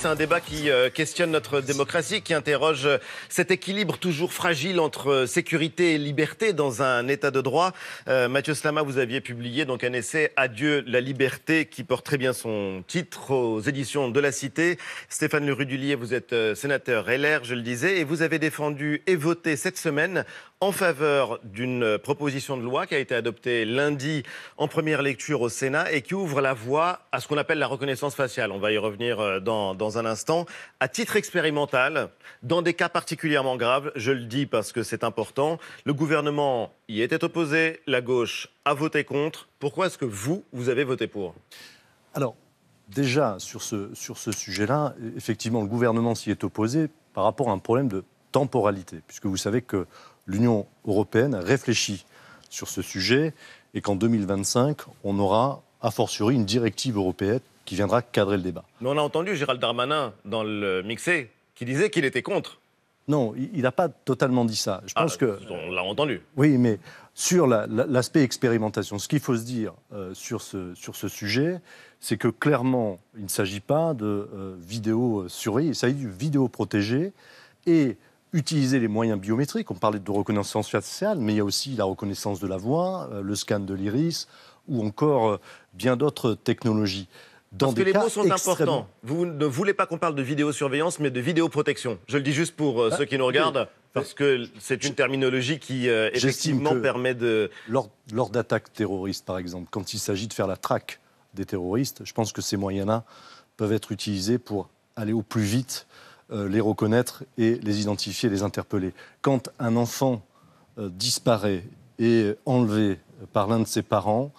C'est un débat qui euh, questionne notre démocratie, qui interroge euh, cet équilibre toujours fragile entre euh, sécurité et liberté dans un état de droit. Mathieu Slama, vous aviez publié donc un essai Adieu la liberté qui porte très bien son titre aux éditions de la Cité. Stéphane Lerudulier, vous êtes sénateur LR, je le disais, et vous avez défendu et voté cette semaine en faveur d'une proposition de loi qui a été adoptée lundi en première lecture au Sénat et qui ouvre la voie à ce qu'on appelle la reconnaissance faciale. On va y revenir euh, dans, un instant. À titre expérimental, dans des cas particulièrement graves, je le dis parce que c'est important, le gouvernement y était opposé, la gauche a voté contre. Pourquoi est-ce que vous, vous avez voté pour Alors, déjà, sur ce, sur ce sujet-là, effectivement, le gouvernement s'y est opposé par rapport à un problème de temporalité, puisque vous savez que l'Union européenne réfléchit sur ce sujet et qu'en 2025, on aura a fortiori une directive européenne qui viendra cadrer le débat. Mais on a entendu Gérald Darmanin dans le mixé qui disait qu'il était contre. Non, il n'a pas totalement dit ça. Je ah, que. On l'a entendu. Oui, mais sur l'aspect expérimentation, ce qu'il faut se dire euh, sur, ce, sur ce sujet, c'est que clairement, il ne s'agit pas de euh, vidéo vidéos euh, surveillées, il s'agit de vidéos protégées. Et utiliser les moyens biométriques. On parlait de reconnaissance faciale, mais il y a aussi la reconnaissance de la voix, euh, le scan de l'iris ou encore euh, bien d'autres technologies. Dans Parce que les mots sont importants. Vous ne voulez pas qu'on parle de vidéosurveillance, mais de vidéoprotection. Je le dis juste pour euh, ah, ceux qui nous regardent. Parce que c'est une terminologie qui, effectivement, permet de... Lors, lors d'attaques terroristes, par exemple, quand il s'agit de faire la traque des terroristes, je pense que ces moyens-là peuvent être utilisés pour aller au plus vite euh, les reconnaître et les identifier, les interpeller. Quand un enfant euh, disparaît et est enlevé par l'un de ses parents,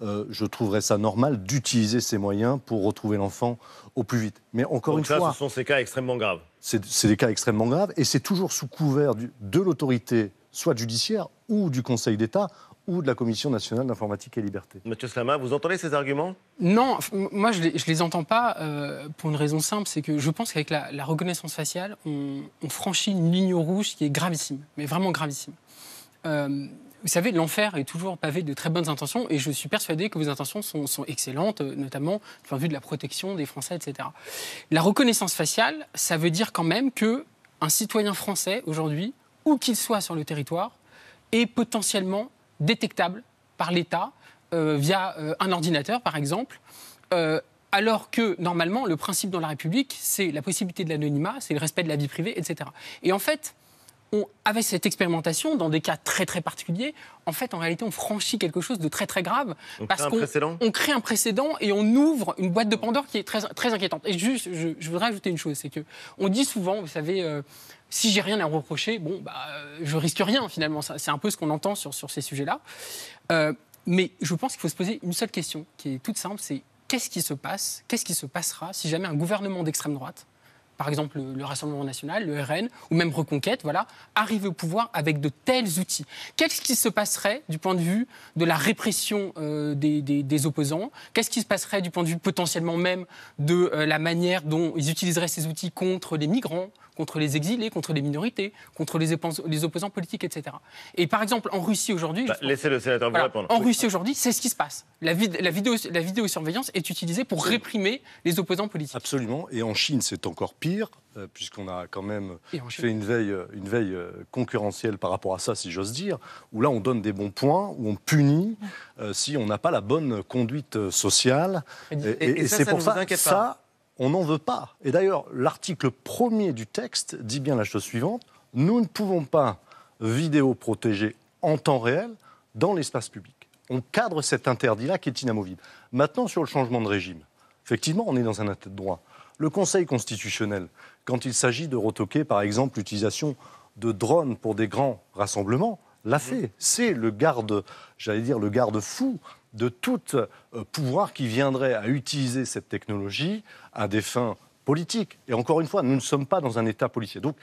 euh, je trouverais ça normal d'utiliser ces moyens pour retrouver l'enfant au plus vite. Mais encore une fois. Ce sont ces cas extrêmement graves. C'est des cas extrêmement graves et c'est toujours sous couvert de l'autorité, soit judiciaire ou du Conseil d'État ou de la Commission nationale d'informatique et liberté. Mathieu Slama, vous entendez ces arguments Non, moi je ne les, entends pas euh, pour une raison simple, c'est que je pense qu'avec la, reconnaissance faciale, on, franchit une ligne rouge qui est gravissime, mais vraiment gravissime. Euh, vous savez, l'enfer est toujours pavé de très bonnes intentions et je suis persuadé que vos intentions sont, excellentes, euh, notamment du point de vue de la protection des Français, etc. La reconnaissance faciale, ça veut dire quand même que un citoyen français aujourd'hui, où qu'il soit sur le territoire, est potentiellement détectable par l'État euh, via euh, un ordinateur, par exemple. Euh, alors que normalement, le principe dans la République, c'est la possibilité de l'anonymat, c'est le respect de la vie privée, etc. Et en fait, on, avec cette expérimentation, dans des cas très très particuliers, en fait, en réalité, on franchit quelque chose de très très grave on parce qu'on on crée un précédent et on ouvre une boîte de Pandore qui est très très inquiétante. Et juste, je, voudrais ajouter une chose, c'est que on dit souvent, vous savez. Euh, si j'ai rien à reprocher, bon, bah, euh, je risque rien finalement. C'est un peu ce qu'on entend sur, sur ces sujets-là. Euh, mais je pense qu'il faut se poser une seule question, qui est toute simple, c'est qu'est-ce qui se passe, qu'est-ce qui se passera si jamais un gouvernement d'extrême droite par exemple le, Rassemblement national, le RN ou même Reconquête, voilà, arrive au pouvoir avec de tels outils. Qu'est-ce qui se passerait du point de vue de la répression euh, des, opposants Qu'est-ce qui se passerait du point de vue potentiellement même de euh, la manière dont ils utiliseraient ces outils contre les migrants, contre les exilés, contre les minorités, contre les, opposants politiques, etc. Et par exemple, en Russie aujourd'hui... Bah, le En Russie aujourd'hui, c'est ce qui se passe. La, la, vidéo, la vidéosurveillance est utilisée pour réprimer les opposants politiques. Absolument. Et en Chine, c'est encore pire euh, puisqu'on a quand même fait une veille, euh, une veille euh, concurrentielle par rapport à ça, si j'ose dire, où là on donne des bons points, où on punit si on n'a pas la bonne conduite sociale. Et, c'est pour ça, ça, on n'en veut pas. Et d'ailleurs, l'article premier du texte dit bien la chose suivante nous ne pouvons pas vidéo protéger en temps réel dans l'espace public. On cadre cet interdit-là qui est inamovible. Maintenant, sur le changement de régime, effectivement, on est dans un état de droit le Conseil constitutionnel, quand il s'agit de retoquer, par exemple, l'utilisation de drones pour des grands rassemblements, l'a mhm. fait. C'est le garde, j'allais dire, le garde-fou de tout euh, pouvoir qui viendrait à utiliser cette technologie à des fins politiques. Et encore une fois, nous ne sommes pas dans un État policier. Donc,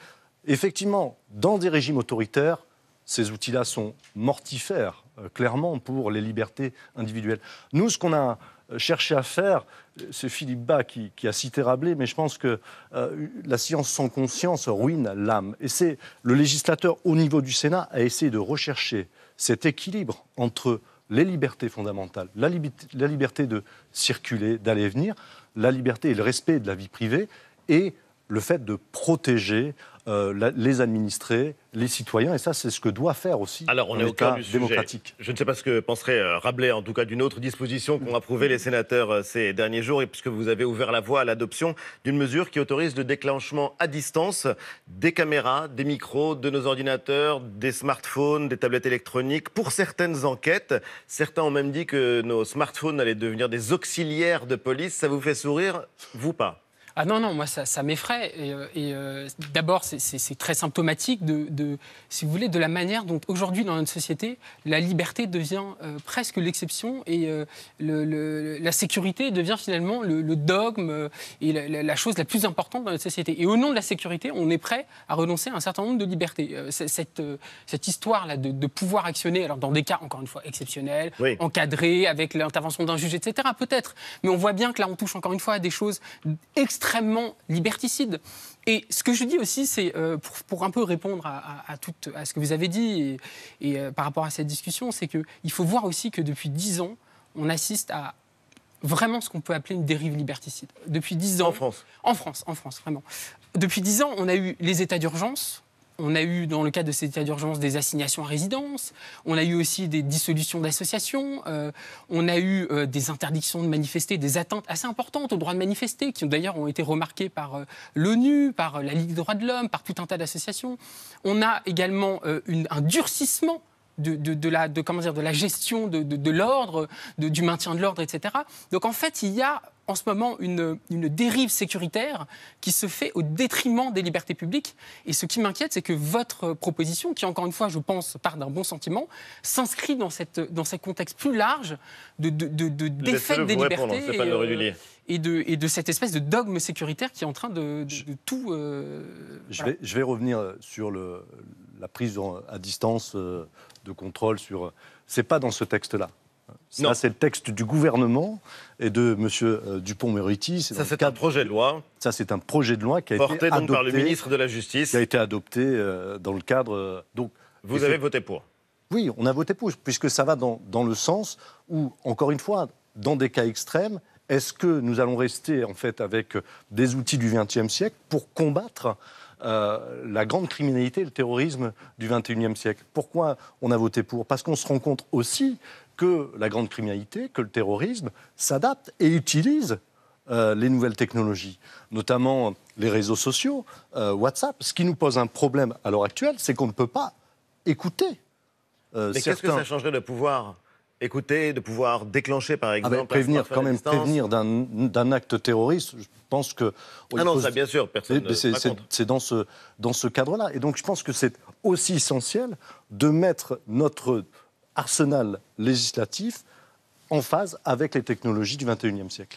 effectivement, dans des régimes autoritaires, ces outils-là sont mortifères, euh, clairement, pour les libertés individuelles. Nous, ce qu'on a euh, cherché à faire, euh, c'est Philippe Bas qui, a cité Rabelais, mais je pense que la science sans conscience ruine l'âme. Et c'est le législateur au niveau du Sénat a essayé de rechercher cet équilibre entre les libertés fondamentales, la, la liberté de circuler, d'aller et venir, la liberté et le respect de la vie privée, et le fait de protéger euh, les administrés, les citoyens, et ça, c'est ce que doit faire aussi Alors, on démocratique. Je ne sais pas ce que penserait euh, Rabelais, en tout cas, d'une autre disposition qu'ont approuvée les sénateurs euh, ces derniers jours, et puisque vous avez ouvert la voie à l'adoption d'une mesure qui autorise le déclenchement à distance des caméras, des micros, de nos ordinateurs, des smartphones, des tablettes électroniques pour certaines enquêtes. Certains ont même dit que nos smartphones allaient devenir des auxiliaires de police. Ça vous fait sourire Vous pas ah non, non, moi, ça, ça m'effraie. Et, euh, euh, d'abord, c'est très symptomatique de, si vous voulez, de la manière dont aujourd'hui, dans notre société, la liberté devient euh, presque l'exception et le, la sécurité devient finalement le, dogme et la, chose la plus importante dans notre société. Et au nom de la sécurité, on est prêt à renoncer à un certain nombre de libertés. cette, cette histoire-là de, pouvoir actionner, alors dans des cas, encore une fois, exceptionnels, encadrés, avec l'intervention d'un juge, etc., peut-être. Mais on voit bien que là, on touche encore une fois à des choses extrêmement extrêmement liberticide. Et ce que je dis aussi, c'est euh, pour, un peu répondre à, tout, à, ce que vous avez dit et, euh, par rapport à cette discussion, c'est qu'il faut voir aussi que depuis dix ans, on assiste à vraiment ce qu'on peut appeler une dérive liberticide. Depuis dix ans. En France. En France, en France, vraiment. Depuis dix ans, on a eu les états d'urgence, on a eu, dans le cadre de cet état d'urgence, des assignations à résidence. On a eu aussi des dissolutions d'associations. Euh, on a eu euh, des interdictions de manifester, des atteintes assez importantes au droit de manifester, qui d'ailleurs ont été remarquées par euh, l'ONU, par la Ligue des droits de l'homme, par tout un tas d'associations. On a également un durcissement de, de, la, comment dire, de la gestion de, de l'ordre, du maintien de l'ordre, etc. Donc en fait, il y a en ce moment une, une, dérive sécuritaire qui se fait au détriment des libertés publiques. Et ce qui m'inquiète, c'est que votre proposition, qui encore une fois, je pense, part d'un bon sentiment, s'inscrit dans, cette, dans ce contexte plus large de, de, de, défaite des libertés euh, et, de, et de cette espèce de dogme sécuritaire qui est en train de, tout... Euh, je, vais, je vais revenir sur le, la prise à distance euh, de contrôle sur. C'est pas dans ce texte-là. Ça, c'est le texte du gouvernement et de Monsieur Dupont-Moretti. Ça, c'est un projet de loi. Ça, c'est un projet de loi qui a Porté été adopté par le ministre de la Justice. Qui a été adopté euh, dans le cadre. Euh, donc, vous avez voté pour. Oui, on a voté pour, puisque ça va dans, le sens où, encore une fois, dans des cas extrêmes, est-ce que nous allons rester en fait avec des outils du XXe siècle pour combattre euh, la grande criminalité et le terrorisme du XXIe siècle. Pourquoi on a voté pour Parce qu'on se rend compte aussi que la grande criminalité, que le terrorisme s'adapte et utilise euh, les nouvelles technologies, notamment les réseaux sociaux, euh, WhatsApp. Ce qui nous pose un problème à l'heure actuelle, c'est qu'on ne peut pas écouter. Mais qu'est-ce que ça changerait de pouvoir écouter, de pouvoir déclencher, par ah ben, exemple. prévenir, quand même, prévenir d'un acte terroriste, je pense que. Ah non, ça, bien sûr, personne. C'est dans ce, dans ce cadre-là. Et donc, je pense que c'est aussi essentiel de mettre notre arsenal législatif en phase avec les technologies du 21e siècle.